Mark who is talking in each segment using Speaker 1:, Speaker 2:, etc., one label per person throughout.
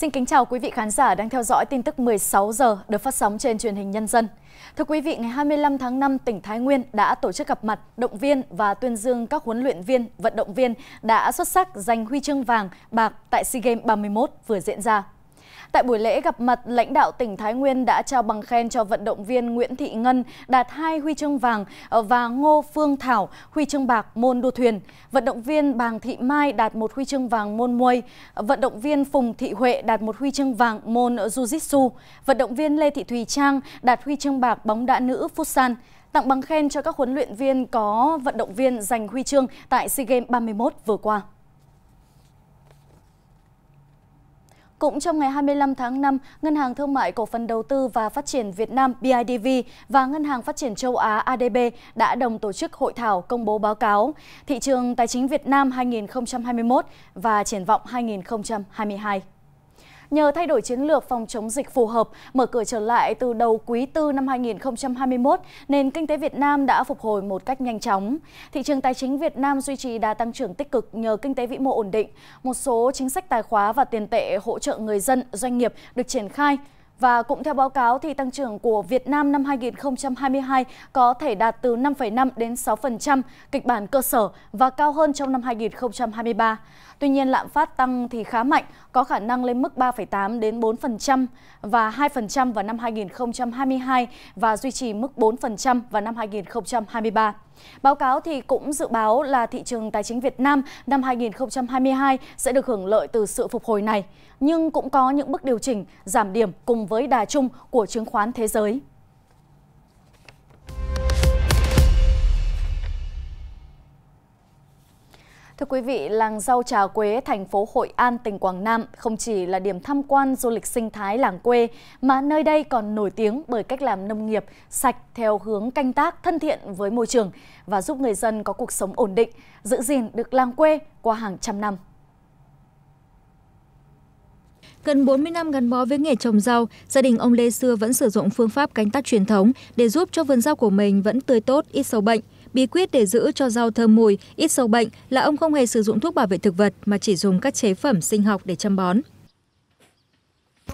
Speaker 1: Xin kính chào quý vị khán giả đang theo dõi tin tức 16 giờ được phát sóng trên truyền hình Nhân dân. Thưa quý vị, ngày 25 tháng 5, tỉnh Thái Nguyên đã tổ chức gặp mặt, động viên và tuyên dương các huấn luyện viên, vận động viên đã xuất sắc giành huy chương vàng, bạc tại SEA Games 31 vừa diễn ra. Tại buổi lễ gặp mặt, lãnh đạo tỉnh Thái Nguyên đã trao bằng khen cho vận động viên Nguyễn Thị Ngân đạt hai huy chương vàng và Ngô Phương Thảo huy chương bạc môn đua thuyền. Vận động viên Bàng Thị Mai đạt một huy chương vàng môn muay. Vận động viên Phùng Thị Huệ đạt một huy chương vàng môn jiu-jitsu. Vận động viên Lê Thị Thùy Trang đạt huy chương bạc bóng đá nữ Futsal. Tặng bằng khen cho các huấn luyện viên có vận động viên giành huy chương tại SEA Games 31 vừa qua. Cũng trong ngày 25 tháng 5, Ngân hàng Thương mại Cổ phần Đầu tư và Phát triển Việt Nam BIDV và Ngân hàng Phát triển Châu Á ADB đã đồng tổ chức hội thảo công bố báo cáo Thị trường Tài chính Việt Nam 2021 và Triển vọng 2022. Nhờ thay đổi chiến lược phòng chống dịch phù hợp, mở cửa trở lại từ đầu quý 4 năm 2021, nền kinh tế Việt Nam đã phục hồi một cách nhanh chóng. Thị trường tài chính Việt Nam duy trì đa tăng trưởng tích cực nhờ kinh tế vĩ mô ổn định, một số chính sách tài khóa và tiền tệ hỗ trợ người dân, doanh nghiệp được triển khai, và cũng theo báo cáo thì tăng trưởng của Việt Nam năm 2022 có thể đạt từ 5,5 đến 6% kịch bản cơ sở và cao hơn trong năm 2023. Tuy nhiên lạm phát tăng thì khá mạnh, có khả năng lên mức 3,8 đến 4% và 2% vào năm 2022 và duy trì mức 4% vào năm 2023. Báo cáo thì cũng dự báo là thị trường tài chính Việt Nam năm 2022 sẽ được hưởng lợi từ sự phục hồi này, nhưng cũng có những bước điều chỉnh, giảm điểm cùng với đà chung của chứng khoán thế giới. Thưa quý vị, làng rau trà quế thành phố Hội An, tỉnh Quảng Nam không chỉ là điểm tham quan du lịch sinh thái làng quê, mà nơi đây còn nổi tiếng bởi cách làm nông nghiệp sạch theo hướng canh tác thân thiện với môi trường và giúp người dân có cuộc sống ổn định, giữ gìn được làng quê qua hàng trăm năm. Gần 40 năm gắn bó với nghề
Speaker 2: trồng rau, gia đình ông Lê Xưa vẫn sử dụng phương pháp canh tác truyền thống để giúp cho vườn rau của mình vẫn tươi tốt, ít sâu bệnh bí quyết để giữ cho rau thơm mùi, ít sâu bệnh là ông không hề sử dụng thuốc bảo vệ thực vật mà chỉ dùng các chế phẩm sinh học để chăm bón.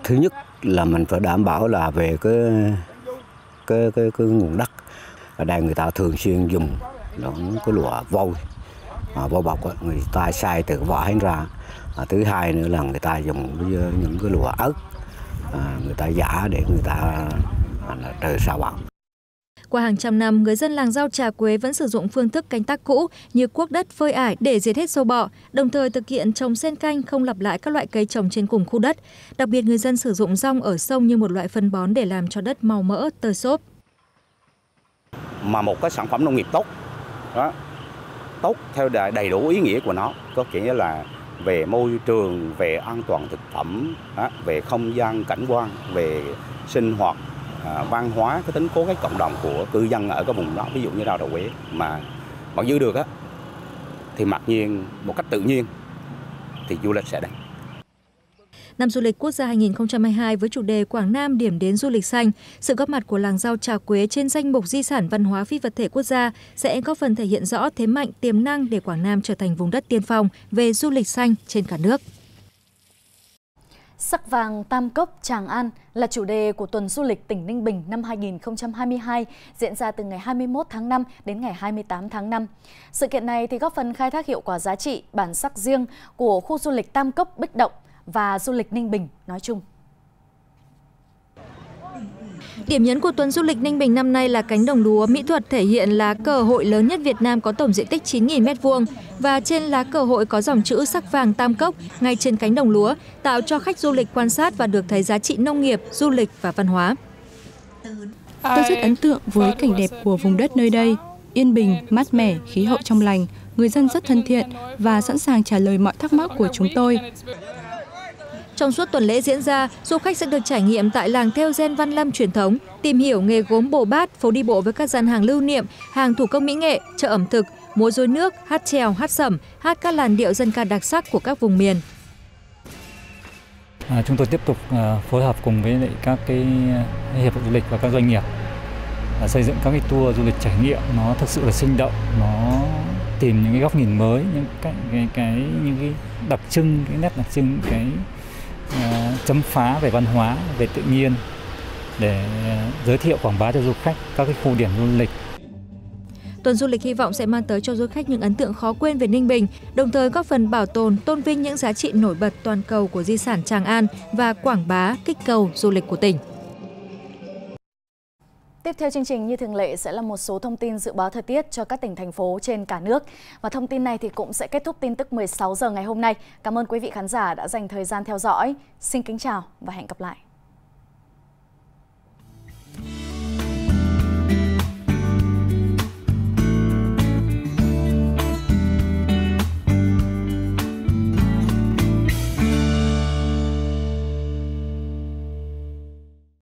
Speaker 1: Thứ nhất là mình phải đảm bảo là về cái cái cái, cái nguồn đất. Ở đây người ta thường xuyên dùng những cái lụa vôi à, vỏ bọc ấy, người ta xay từ vỏ hết ra à, thứ hai nữa là người ta dùng ờ, những cái lụa ớt à, người ta giả để người ta à, trừ sao bọng
Speaker 2: qua hàng trăm năm, người dân làng rau trà quế vẫn sử dụng phương thức canh tác cũ như cuốc đất phơi ải để diệt hết sâu bọ, đồng thời thực hiện trồng sen canh không lặp lại các loại cây trồng trên cùng khu đất. Đặc biệt người dân sử dụng rong ở sông như một loại phân bón để làm cho đất màu mỡ, tơi xốp.
Speaker 1: Mà một cái sản phẩm nông nghiệp tốt, đó, tốt theo đầy đủ ý nghĩa của nó, có nghĩa là về môi trường, về an toàn thực phẩm, đó, về không gian cảnh quan, về sinh hoạt À, văn hóa cái tính cố gắng cộng đồng của cư dân ở cái vùng đó ví dụ như rau đầu quế mà bảo giữ được á thì mặc nhiên một cách tự nhiên thì du lịch sẽ đến
Speaker 2: Năm du lịch quốc gia 2022 với chủ đề Quảng Nam điểm đến du lịch xanh, sự góp mặt của làng rau trà quế trên danh mục di sản văn hóa phi vật thể quốc gia sẽ góp phần thể hiện rõ thế mạnh tiềm năng để Quảng Nam trở thành vùng đất tiên phong về du lịch xanh trên cả nước.
Speaker 1: Sắc vàng Tam Cốc Tràng An là chủ đề của tuần du lịch tỉnh Ninh Bình năm 2022 diễn ra từ ngày 21 tháng 5 đến ngày 28 tháng 5. Sự kiện này thì góp phần khai thác hiệu quả giá trị, bản sắc riêng của khu du lịch Tam Cốc Bích Động và du lịch Ninh Bình nói chung.
Speaker 2: Điểm nhấn của tuần du lịch Ninh Bình năm nay là cánh đồng lúa mỹ thuật thể hiện lá cờ hội lớn nhất Việt Nam có tổng diện tích 9.000 m2 và trên lá cờ hội có dòng chữ sắc vàng tam cốc ngay trên cánh đồng lúa, tạo cho khách du lịch quan sát và được thấy giá trị nông nghiệp, du lịch và văn hóa. Tôi rất ấn tượng với cảnh đẹp của vùng đất nơi đây, yên bình, mát mẻ, khí hậu trong lành, người dân rất thân thiện và sẵn sàng trả lời mọi thắc mắc của chúng tôi trong suốt tuần lễ diễn ra du khách sẽ được trải nghiệm tại làng theo gen văn lâm truyền thống tìm hiểu nghề gốm bồ bát phố đi bộ với các gian hàng lưu niệm hàng thủ công mỹ nghệ chợ ẩm thực múa rối nước hát trèo hát sẩm hát các làn điệu dân ca đặc sắc của các vùng miền
Speaker 1: à, chúng tôi tiếp tục à, phối hợp cùng với các cái à, hiệp hội du lịch và các doanh nghiệp à, xây dựng các cái tour du lịch trải nghiệm nó thực sự là sinh động nó tìm những cái góc nhìn mới những cái cái, cái những cái đặc trưng cái nét đặc trưng cái Ờ, chấm phá về văn hóa, về tự nhiên để giới thiệu quảng bá cho du khách các cái khu điểm du lịch
Speaker 2: Tuần du lịch hy vọng sẽ mang tới cho du khách những ấn tượng khó quên về Ninh Bình, đồng thời góp phần bảo tồn, tôn vinh những giá trị nổi bật toàn cầu của di sản Tràng An và quảng bá kích cầu du lịch của tỉnh.
Speaker 1: Tiếp theo chương trình như thường lệ sẽ là một số thông tin dự báo thời tiết cho các tỉnh thành phố trên cả nước. Và thông tin này thì cũng sẽ kết thúc tin tức 16 giờ ngày hôm nay. Cảm ơn quý vị khán giả đã dành thời gian theo dõi. Xin kính chào và hẹn gặp lại.